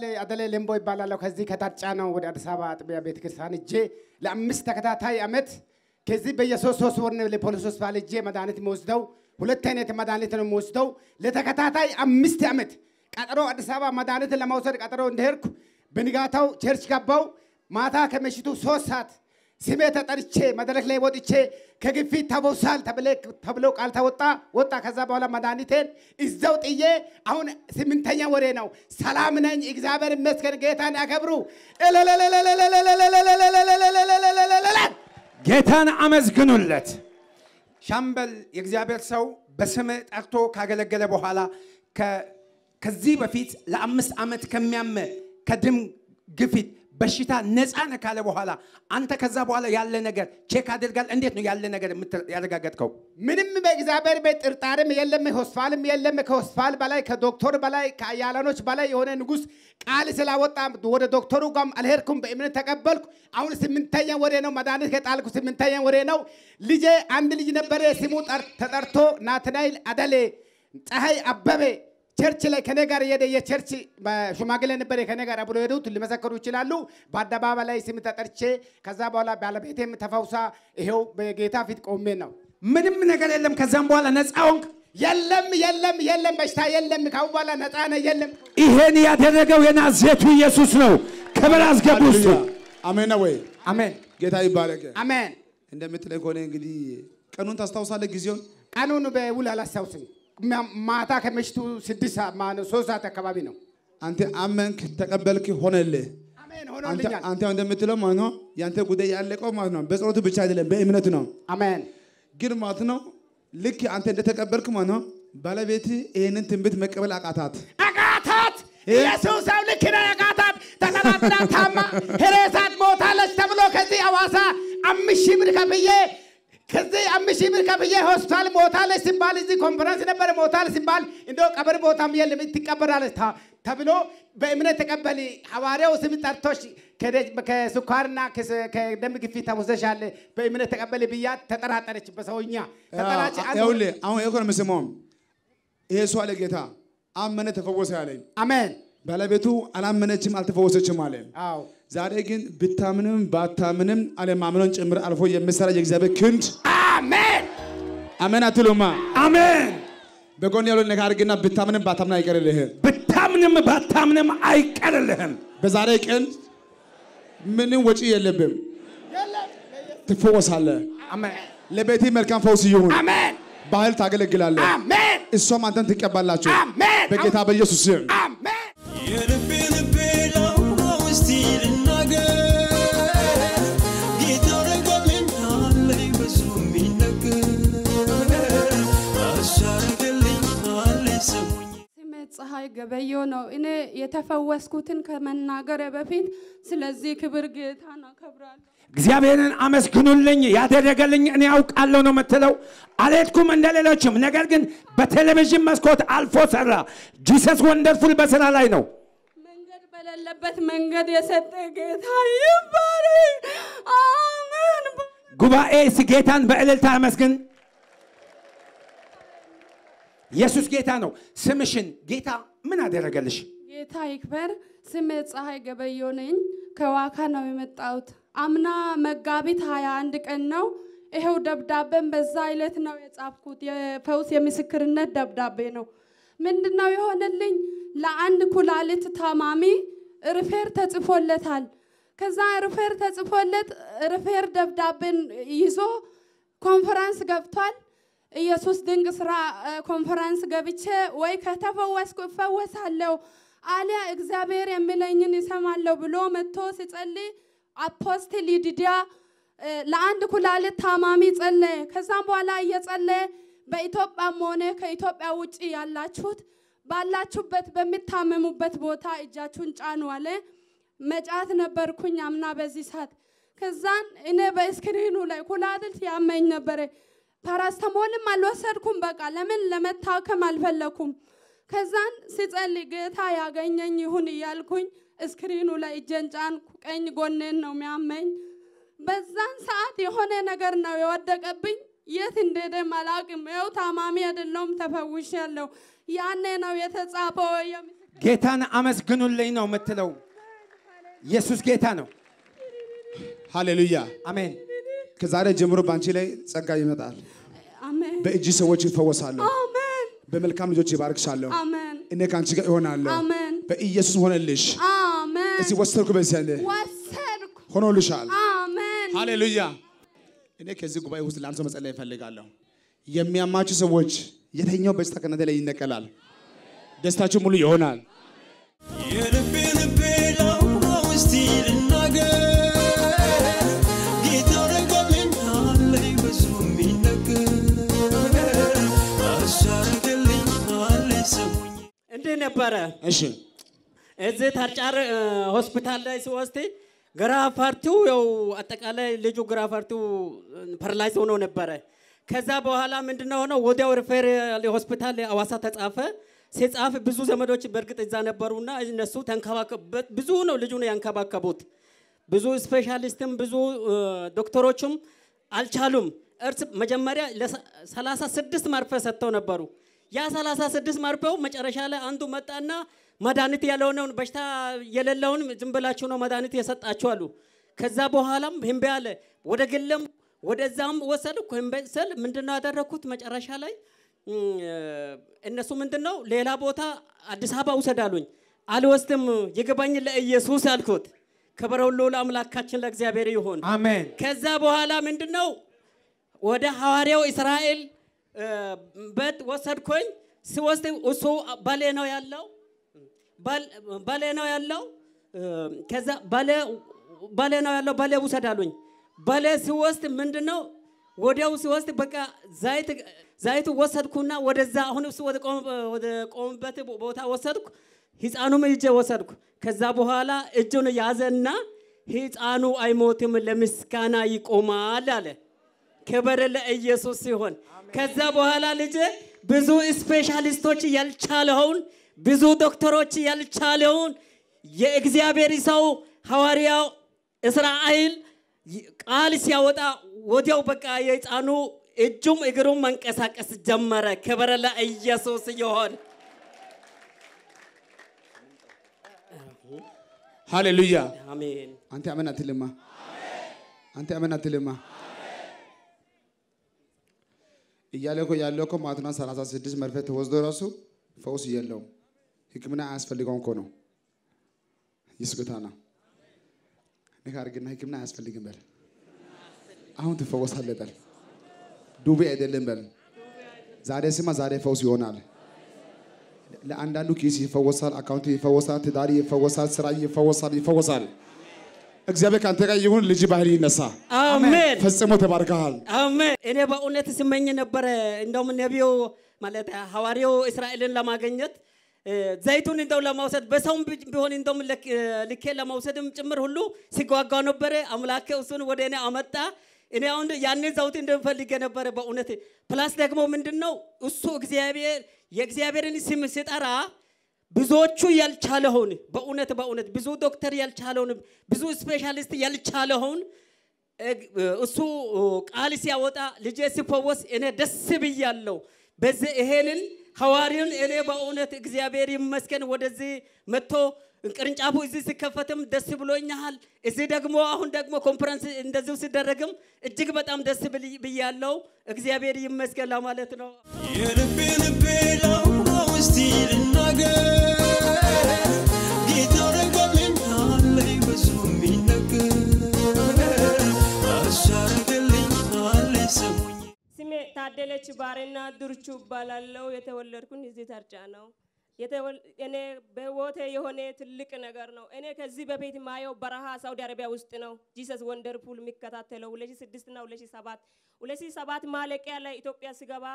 ጨምበል አደሌ ሌምቦ ይባላለሁ። ከዚህ ከታጫ ነው ወደ አዲስ አበባ አጥቢያ ቤተ ክርስቲያን እጄ ለአምስት ተከታታይ አመት ከዚህ በየሶስት ሶስት ወር ለፖሊስ ሆስፒታል እጄ መድኃኒት የሚወስደው ሁለት አይነት መድኃኒት ነው የሚወስደው ለተከታታይ አምስት አመት ቀጠሮ አዲስ አበባ መድኃኒት ለመውሰድ ቀጠሮ እንደሄድኩ በንጋታው ቸርች ገባው ማታ ከመሽቱ ሶስት ሰዓት ስሜ ተጠርቼ መድረክ ላይ ወጥቼ ከግፊት ተቦሳል ተብሎ ቃል ተወጣ ወጣ። ከዛ በኋላ መድኃኒቴን እዛው ጥዬ አሁን ስምንተኛ ወሬ ነው። ሰላም ነኝ፣ እግዚአብሔር ይመስገን። ጌታን ያከብሩ። ጌታን አመስግኑለት። ሻምበል የእግዚአብሔር ሰው በስም ጠርቶ ካገለገለ በኋላ ከዚህ በፊት ለአምስት ዓመት ከሚያም ከድም ግፊት በሽታ ነፃ ነህ ካለ በኋላ አንተ ከዛ በኋላ ያለ ነገር ቼክ አድርጋል። እንዴት ነው ያለ ነገር ያረጋገጥከው? ምንም በእግዚአብሔር ቤት ጥርጣሬም የለም፣ ሆስፋልም የለም። ከሆስፋል በላይ ከዶክተር በላይ ከአያላኖች በላይ የሆነ ንጉስ ቃል ስላወጣ ወደ ዶክተሩ ጋም አልሄድኩም፣ በእምነት ተቀበልኩ። አሁን ስምንተኛ ወሬ ነው መድኃኒት ከጣልኩ ስምንተኛ ወሬ ነው። ልጄ አንድ ልጅ ነበረ፣ ስሙ ተጠርቶ ናትናይል አደሌ ፀሐይ አበቤ። ቸርች ላይ ከኔ ጋር የሄደ የቸርች ሽማግሌ ነበር ከኔ ጋር ብሎ ሄዱት ሊመሰክሩ ይችላሉ። በአደባባይ ላይ ስም ተጠርቼ ከዛ በኋላ ባለቤቴም ተፈውሳ ይሄው በጌታ ፊት ቆሜ ነው። ምንም ነገር የለም። ከዛም በኋላ ነፃ ሆንክ? የለም የለም የለም፣ በሽታ የለም። ካሁን በኋላ ነፃ ነህ። የለም። ይሄን ያደረገው የናዝሬቱ ኢየሱስ ነው። ክብር አስገቡ ውስጥ አሜን ወይ አሜን። ጌታ ይባረክ። አሜን። እንደምትለኝ ከሆነ እንግዲህ ቀኑን ታስታውሳለህ? ጊዜውን ቀኑን በውል አላስታውስም። ማታ ከምሽቱ ስድስት ሰዓት ሶስት ሰዓት አካባቢ ነው። አንተ አመንክ፣ ተቀበልክ፣ ሆነልህ። አንተ እንደምትለው ማለት ነው የአንተ ጉዳይ ያለቀው ማለት ነው። በጸሎቱ ብቻ አይደለም በእምነት ነው። አሜን። ግን ማለት ነው ልክ አንተ እንደተቀበልክ ማለት ነው ባለቤት ይህንን ትንቢት መቀበል አቃታት አቃታት። ኢየሱስ አብ ልክ ነው ያቃታት። ተሰናብላ ታማ ሄሬሳት ሞታለች ተብሎ ከዚህ አዋሳ አምስት ሺህ ብር ከፍዬ ከዚህ አምስት ሺህ ብር ከፍዬ ሆስፒታል ሞታለች ሲባል እዚህ ኮንፈረንስ ነበር ሞታለች ሲባል እንደ ቀብር ቦታም የለም ትቀበራለች ተብሎ በእምነት ተቀበል ሐዋርያው ስም ጠርቶሽ ከስኳርና ከደም ግፊት ተወሰሻል በእምነት ተቀበል ብያ ተጠራጠረች። በሰውኛ ተጠራች። አሁን ይኸው ነው ይሄ እሱ ጌታ አመነ ተፈወሰ ያለኝ አሜን። ባለቤቱ አላመነችም አልተፈወሰችም አለ። አዎ ዛሬ ግን ብታምንም ባታምንም አለማምኖን ጭምር አልፎ የምሰራ የእግዚአብሔር ክንድ አሜን አሜን አትሉማ? አሜን። በጎን ያሉ ነገር አድርግና ብታምንም ባታምን አይቀርልህም። ብታምንም ባታምንም አይቀርልህም። በዛሬ ቀን ምንም ወጪ የለብም፣ ትፈወሳለህ። ለቤት መልካም ፈውስ ይሁን። አሜን። ባህል ታገለግላለህ። አሜን። እሷም አንተን ትቀባላችሁ። በጌታ በኢየሱስ ስም ገበየው ነው። እኔ የተፈወስኩትን ከመናገር በፊት ስለዚህ ክብር ጌታን አከብራለሁ። እግዚአብሔርን አመስግኑልኝ፣ ያደረገልኝ እኔ አውቃለሁ ነው የምትለው። አልሄድኩም እንደ ሌሎችም፣ ነገር ግን በቴሌቪዥን መስኮት አልፎ ሰራ። ጂሰስ ወንደርፉል በስራ ላይ ነው። መንገድ በሌለበት መንገድ የሰጠ ጌታ ይባሪ። አሜን። ጉባኤ ጌታን በእልልታ አመስግን። ኢየሱስ ጌታ ነው። ስምሽን ጌታ ምን አደረገልሽ? ጌታ ይክበር። ስሜ ፀሐይ ገበየሁ ነኝ። ከዋካ ነው የመጣሁት። አምና መጋቢት 21 ቀን ነው ይሄው ደብዳቤን በዛ ዕለት ነው የጻፍኩት። የፈውስ የምስክርነት ደብዳቤ ነው። ምንድነው ነው የሆነልኝ? ለአንድ ኩላሊት ታማሚ ሪፌር ተጽፎለታል። ከዛ ሪፌር ተጽፎለት ሪፌር ደብዳቤን ይዞ ኮንፈረንስ ገብቷል። ኢየሱስ ድንቅ ስራ ኮንፈረንስ ገብቼ ወይ ከተፈወስኩ እፈወሳለሁ አሊያ እግዚአብሔር የሚለኝን ይሰማለሁ ብሎ መጥቶ ሲጸልይ አፖስትል ይድድያ ለአንድ ኩላሊት ታማሚ ጸለየ። ከዛም በኋላ እየጸለየ በኢትዮጵያም ሆነ ከኢትዮጵያ ውጭ ያላችሁት ባላችሁበት በሚታመሙበት ቦታ እጃችሁን ጫኑ አለ። መጫት ነበርኩኝ አምና በዚህ ሰዓት። ከዛን እኔ በስክሪኑ ላይ ኩላሊት ያመኝ ነበረ። ፓራስተሞልም አልወሰድኩም። በቃ ለምን ለመታከም አልፈለኩም። ከዛን ስጸልይ ጌታ ያገኘኝ ይሁን እያልኩኝ እስክሪኑ ላይ እጄን ጫንኩ። ቀኝ ጎኔን ነው የሚያመኝ። በዛን ሰዓት የሆነ ነገር ነው የወደቀብኝ። የት እንደሄደ አላውቅም። ይኸው ታማሚ አይደለሁም፣ ተፈውሻለሁ። ያኔ ነው የተጻፈው። ጌታን አመስግኑልኝ ነው የምትለው። ኢየሱስ ጌታ ነው። ሃሌሉያ አሜን። ከዛሬ ጀምሮ በአንቺ ላይ ጸጋ ይመጣል። በእጅ ሰዎች ይፈወሳሉ። በመልካም ልጆች ይባርክሻለሁ። እኔ ከአንቺ ጋር እሆናለሁ። በኢየሱስ ሆነልሽ። እስቲ ወሰድኩ፣ በዚህ ያለ ሆኖልሻል። ሃሌሉያ። እኔ ከዚህ ጉባኤ ውስጥ ለአንድ ሰው መጸለይ እፈልጋለሁ። የሚያማችሁ ሰዎች የተኛው በሽታ ላይ ይነቀላል። ደስታችሁ ሙሉ ይሆናል። ነበረ። እሺ እዚ ታርጫር ሆስፒታል ላይ ሲወስድ ግራፋርቲው ያው አጠቃላይ ልጁ ግራፋርቲው ፓራላይዝ ሆኖ ነበረ። ከዛ በኋላ ምንድነው ሆነው ወዲያው ሪፌር ሆስፒታል አዋሳ ተጻፈ። ሲጻፍ ብዙ ዘመዶች በእርግጥ እዛ ነበሩና እነሱ ተንከባከቡበት። ብዙ ነው ልጁ ነው ያንከባከቡት። ብዙ ስፔሻሊስትም ብዙ ዶክተሮችም አልቻሉም። እርስ መጀመሪያ ለ36 መርፌ ሰጥተው ነበሩ። ያ 36 መርፌው መጨረሻ ላይ አንዱ መጣና መድኃኒት ያልሆነውን በሽታ የሌለውን ዝም ብላችሁ ነው መድኃኒት የሰጣችሁ አሉ። ከዛ በኋላም ህንቤ አለ ወደ ግለም ወደዛም ወሰድኩ። ህንቤ ምንድነው ያደረግኩት መጨረሻ ላይ እነሱ ምንድነው ሌላ ቦታ አዲስ አበባ ውሰድ አሉኝ። አልወስድም፣ ይግባኝ ለኢየሱስ አልኩት። ክብር ሁሉ ለአምላካችን ለእግዚአብሔር ይሁን። አሜን። ከዛ በኋላ ምንድነው ወደ ሐዋርያው እስራኤል በት ወሰድኩኝ። ስወስድ እሱ ባሌ ነው ያለው ባሌ ነው ያለው። ከዛ ባሌ ባሌ ነው ያለው ባሌ ውሰድ አሉኝ። ባሌ ሲወስድ ምንድን ነው ወዲያው ሲወስድ በቃ ዘይት ዘይቱ ወሰድኩና ወደዛ አሁን እሱ ወደ ቆምበት ቦታ ወሰድኩ። ህፃኑም እጄ ወሰድኩ። ከዛ በኋላ እጁን ያዘና ህፃኑ አይሞትም ለምስጋና ይቆማል አለ። ክብር ለኢየሱስ ሲሆን ከዛ በኋላ ልጅ ብዙ ስፔሻሊስቶች ያልቻለውን ብዙ ዶክተሮች ያልቻለውን የእግዚአብሔር ሰው ሐዋርያው እስራኤል ቃል ሲያወጣ ወዲያው በቃ የህፃኑ እጁም እግሩም መንቀሳቀስ ጀመረ። ክብር ለኢየሱስ ይሆን። ሃሌሉያ። አንተ አሜን አንተ አሜን እያለ እኮ ያለው እኮ ማቱና ሰላሳ ስድስት መርፌ ተወስዶ ራሱ ፈውስ የለውም። ህክምና አያስፈልገውም እኮ ነው። ይስጉታና ንካ አድርግና ህክምና አያስፈልግም በል። አሁን ትፈወሳለህ በል። ዱቤ አይደለም በል። ዛሬ ስማ፣ ዛሬ ፈውስ ይሆናል። ለአንዳንዱ ኪስ ይፈወሳል፣ አካውንት ይፈወሳል፣ ትዳር ይፈወሳል፣ ስራ ይፈወሳል፣ ይፈወሳል። እግዚአብሔር ከአንተ ጋር ይሁን። ልጅ ባህል ይነሳ። አሜን። ፈጽሞ ተባርከሃል። አሜን። እኔ በእውነት ስመኝ ነበረ። እንደውም ነቢዩ ማለት ሐዋርያው እስራኤልን ለማገኘት ዘይቱን እንደው ለማውሰድ በሰውም ቢሆን እንደውም ልኬ ለመውሰድም ጭምር ሁሉ ሲጓጓ ነበረ። አምላኬ እሱን ወደ እኔ አመጣ። እኔ አሁን ያንን ዘውት እንደምፈልገ ነበረ በእውነት ፕላስ ደግሞ ምንድን ነው እሱ እግዚአብሔር የእግዚአብሔርን ስም ሲጠራ ብዙዎቹ ያልቻለውን በእውነት በእውነት ብዙ ዶክተር ያልቻለውን ብዙ ስፔሻሊስት ያልቻለውን እሱ ቃል ሲያወጣ ልጄ ሲፈወስ እኔ ደስ ብያለው። በዚህ ይሄንን ሐዋርዩን እኔ በእውነት እግዚአብሔር ይመስገን ወደዚህ መጥቶ ቅርንጫፉ እዚህ ሲከፈትም ደስ ብሎኛል። እዚህ ደግሞ አሁን ደግሞ ኮንፈረንስ እንደዚሁ ሲደረግም እጅግ በጣም ደስ ብያለው። እግዚአብሔር ይመስገን ለማለት ነው። ታደለች ባሬና ድርቹ እባላለሁ። የተወለድኩን እዚህ ታርጫ ነው። እኔ በወቴ የሆነ ትልቅ ነገር ነው። እኔ ከዚህ በፊት ማየው በረሃ ሳውዲ አረቢያ ውስጥ ነው ጂሰስ ወንደርፑል የሚከታተለው 2006 እና 2007 2007 ማለቂያ ላይ ኢትዮጵያ ስገባ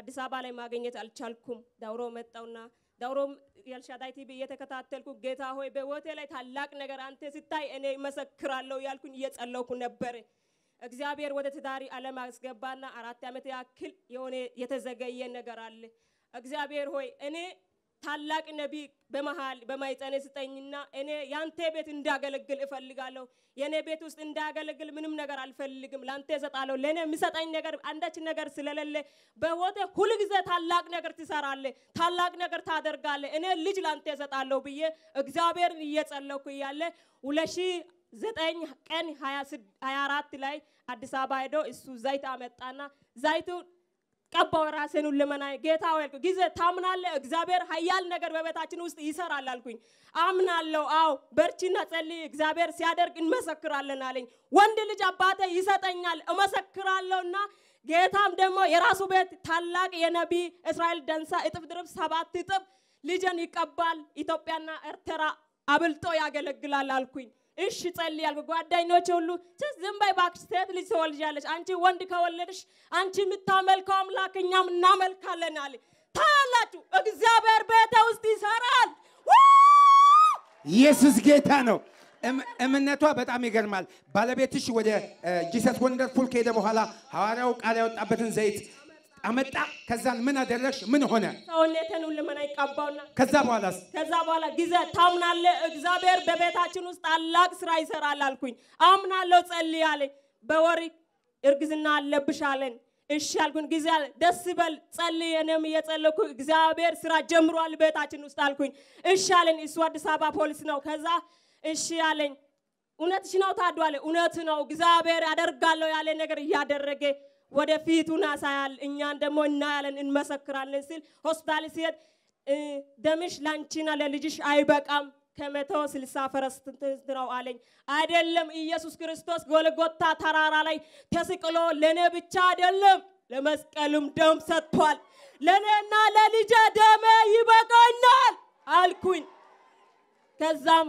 አዲስ አበባ ላይ ማግኘት አልቻልኩም። ዳውሮ መጣውና ዳውሮም የአልሻዳይ ቲቪ እየተከታተልኩ ጌታ ሆይ በወቴ ላይ ታላቅ ነገር አንተ ስታይ እኔ መሰክራለሁ ያልኩኝ እየጸለውኩ ነበር። እግዚአብሔር ወደ ትዳሪ ዓለም አስገባና አራት ዓመት ያክል የሆነ የተዘገየ ነገር አለ። እግዚአብሔር ሆይ እኔ ታላቅ ነቢ በመሃል በማይጠነ ስጠኝና እኔ ያንተ ቤት እንዳገለግል እፈልጋለሁ። የእኔ ቤት ውስጥ እንዳገለግል ምንም ነገር አልፈልግም፣ ላንተ እሰጣለሁ። ለእኔ የምሰጠኝ ነገር አንዳች ነገር ስለሌለ በሕይወቴ ሁልጊዜ ታላቅ ነገር ትሰራለ ታላቅ ነገር ታደርጋለ እኔ ልጅ ላንተ እሰጣለሁ ብዬ እግዚአብሔርን እየጸለኩ እያለ ሁለት ሺህ ዘጠኝ ቀን ሀያ አራት ላይ አዲስ አበባ ሄዶ እሱ ዘይት አመጣና ዘይቱ ቀባው ራሴን ልመና ጌታ ሆይ አልኩ። ጊዜ ታምናለ እግዚአብሔር ኃያል ነገር በቤታችን ውስጥ ይሰራል አልኩኝ። አምናለሁ፣ አዎ በርቺና ጸልይ፣ እግዚአብሔር ሲያደርግ እንመሰክራለን አለኝ። ወንድ ልጅ አባቴ ይሰጠኛል እመሰክራለሁና ጌታም ደግሞ የራሱ ቤት ታላቅ የነቢይ እስራኤል ደንሳ እጥፍ ድርብ ሰባት እጥፍ ልጅን ይቀባል። ኢትዮጵያና ኤርትራ አብልጦ ያገለግላል አልኩኝ። እሺ ጸልያል። ጓደኞች ሁሉ ዝም በይ እባክሽ ሴት ልጅ ትወልጃለች፣ አንቺ ወንድ ከወለድሽ አንቺ የምታመልከው አምላክ እኛም እናመልካለን አለ። ታያላችሁ፣ እግዚአብሔር ቤተ ውስጥ ይሰራል። ኢየሱስ ጌታ ነው። እምነቷ በጣም ይገርማል። ባለቤትሽ ወደ ጂሰስ ወንደርፉል ከሄደ በኋላ ሐዋርያው ቃል ያወጣበትን ዘይት አመጣ። ከዛን ምን አደረሽ? ምን ሆነ? ሰውነትን ልመና ይቀባውና ከዛ በኋላስ ከዛ በኋላ ጊዜ ታምናለህ፣ እግዚአብሔር በቤታችን ውስጥ ታላቅ ስራ ይሰራል አልኩኝ። አምናለሁ፣ ጸልያለኝ። በወር እርግዝና አለብሽ አለን። እሺ አልኩኝ። ጊዜ ደስ በል ጸልይ፣ እኔም እየጸለኩ እግዚአብሔር ስራ ጀምሯል ቤታችን ውስጥ አልኩኝ። እሺ አለኝ። እሱ አዲስ አበባ ፖሊስ ነው። ከዛ እሺ አለኝ። እውነትሽ ነው ታዷለ። እውነት ነው እግዚአብሔር ያደርጋለሁ ያለ ነገር እያደረገ ወደፊቱን ያሳያል፣ እኛን ደግሞ እናያለን፣ እንመሰክራለን ሲል ሆስፒታል ሲሄድ ደምሽ ላንቺና ለልጅሽ አይበቃም ከመቶ ስልሳ ፈረስ አለኝ። አይደለም ኢየሱስ ክርስቶስ ጎልጎታ ተራራ ላይ ተስቅሎ ለእኔ ብቻ አይደለም ለመስቀሉም ደም ሰጥቷል። ለእኔና ለልጄ ደሜ ይበቃኛል አልኩኝ። ከዛም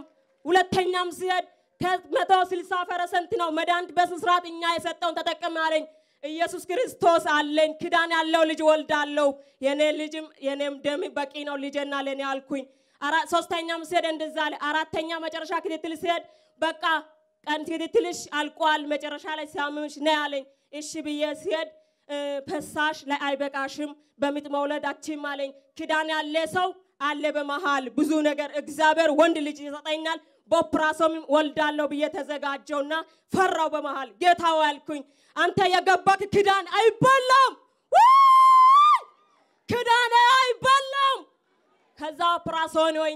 ሁለተኛም ሲሄድ ከመቶ ስልሳ ፈረሰንት ነው መድኃኒት በስስራት እኛ የሰጠውን ተጠቀም አለኝ። ኢየሱስ ክርስቶስ አለኝ፣ ክዳን ያለው ልጅ ወልዳለው፣ የኔ ልጅም የኔም ደም በቂ ነው ልጄና ለእኔ አልኩኝ። ሶስተኛም ስሄድ እንደዛ አለ። አራተኛ መጨረሻ ክትትል ስሄድ በቃ ቀን ክትትልሽ አልቋል፣ መጨረሻ ላይ ሲያምምሽ ነ ያለኝ። እሺ ብዬ ስሄድ ፈሳሽ ላይ አይበቃሽም፣ በምጥ መውለድ አትችይም አለኝ። ክዳን ያለ ሰው አለ በመሃል ብዙ ነገር እግዚአብሔር ወንድ ልጅ ይሰጠኛል በኦፕራሶም ወልዳለሁ ብዬ ተዘጋጀውና ፈራው። በመሃል ጌታው ያልኩኝ አንተ የገባክ ክዳን አይበላም፣ ክዳን አይበላም። ከዛ ኦፕራሶን ወይ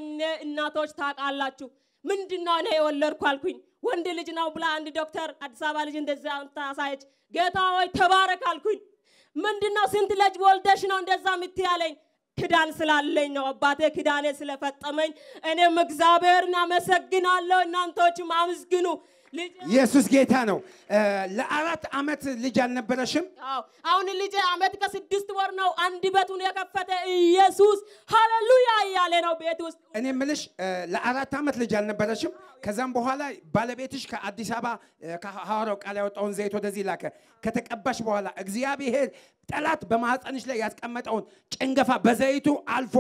እናቶች ታውቃላችሁ ምንድነው እኔ የወለድኩ አልኩኝ። ወንድ ልጅ ነው ብላ አንድ ዶክተር አዲስ አበባ ልጅ እንደዛ ታሳየች። ጌታ ወይ ተባረክ አልኩኝ። ምንድነው ስንት ልጅ ወልደሽ ነው እንደዛ ምትያለኝ ክዳን ስላለኝ ነው። አባቴ ክዳኔ ስለፈጠመኝ እኔም እግዚአብሔርን አመሰግናለሁ። እናንተዎችም አመስግኑ። ኢየሱስ ጌታ ነው። ለአራት አመት ልጅ አልነበረሽም? አሁን ልጅ አመት ከስድስት ወር ነው። አንድ በቱን የከፈተ ኢየሱስ ሃሌሉያ እያለ ነው ቤት ውስጥ። እኔ የምልሽ ለአራት ዓመት ልጅ አልነበረሽም? ከዛም በኋላ ባለቤትሽ ከአዲስ አበባ ከሐዋርያው ቃል ያወጣውን ዘይት ወደዚህ ላከ። ከተቀባሽ በኋላ እግዚአብሔር ጠላት በማህፀንሽ ላይ ያስቀመጠውን ጭንገፋ በዘይቱ አልፎ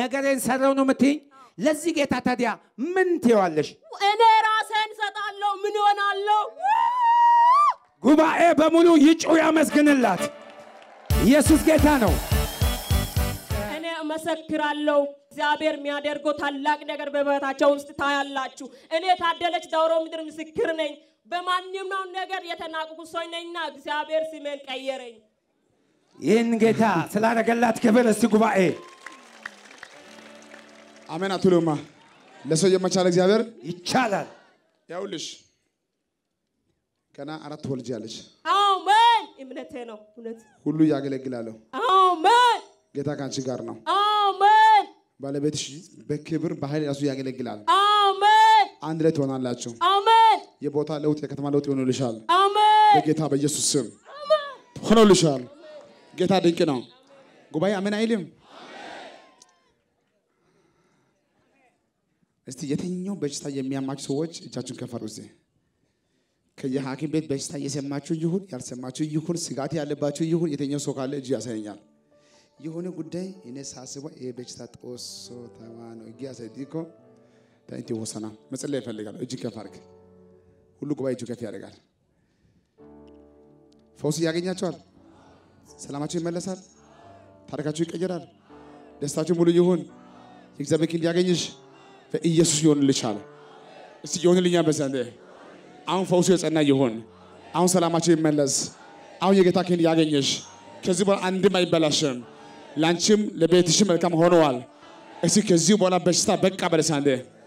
ነገሬን ሰራው ነው የምትይኝ? ለዚህ ጌታ ታዲያ ምን ትይዋለሽ? እኔ ራሴ እመጣለሁ፣ ምን እሆናለሁ? ጉባኤ በሙሉ ይጩ ያመስግንላት። ኢየሱስ ጌታ ነው። እኔ እመሰክራለሁ። እግዚአብሔር የሚያደርገው ታላቅ ነገር በህይወታቸው ውስጥ ታያላችሁ። እኔ የታደለች ዳውሮ ምድር ምስክር ነኝ። በማንኛውም ነገር የተናቅኩ ሰው ነኝና እግዚአብሔር ስሜን ቀየረኝ። ይህን ጌታ ስላደረገላት ክብር እስቲ ጉባኤ አሜን አትሉማ። ለሰው የመቻል እግዚአብሔር ይቻላል። ያውልሽ ገና አራት ወልጃለሽ። አሜን። እምነቴ ነው። እውነት ሁሉ ያገለግላለሁ። አሜን። ጌታ ከአንቺ ጋር ነው። አሜን። ባለቤትሽ በክብር በኃይል ራሱ ያገለግላል። አሜን። አንድ ላይ ትሆናላችሁ። አሜን። የቦታ ለውጥ፣ የከተማ ለውጥ ይሆኑልሻል። አሜን። በጌታ በኢየሱስ ስም ሆኖልሻል። ጌታ ድንቅ ነው። ጉባኤ አሜን አይልም። እስቲ የትኛው በሽታ የሚያማች ሰዎች እጃችሁን ከፈሩ ዜ ከየሐኪም ቤት በሽታ እየሰማችሁ ይሁን ያልሰማችሁ ይሁን ስጋት ያለባችሁ ይሁን የትኛው ሰው ካለ እጁ ያሳየኛል። የሆነ ጉዳይ እኔ ሳስበ ይሄ በሽታ ጦሶ ነው እጅ ያሳይኮ ታንቲ ወሰና መጸለይ ይፈልጋል። እጅ ከፋርክ ሁሉ ጉባኤ እጅ ከፍ ያደርጋል። ፈውስ ያገኛቸዋል። ሰላማችሁ ይመለሳል። ታሪካችሁ ይቀየራል። ደስታችሁ ሙሉ ይሁን። የእግዚአብሔር ክንድ ያገኝሽ። በኢየሱስ ይሆንልሻል። እስቲ ይሆንልኛል። በዘንድ አሁን ፈውሱ የጸና ይሆን። አሁን ሰላማቸው ይመለስ። አሁን የጌታ ክን ያገኘሽ። ከዚህ በኋላ አንድም አይበላሽም። ላንቺም ለቤትሽ መልካም ሆነዋል። እስቲ ከዚህ በኋላ በሽታ በቃ በለሳንዴ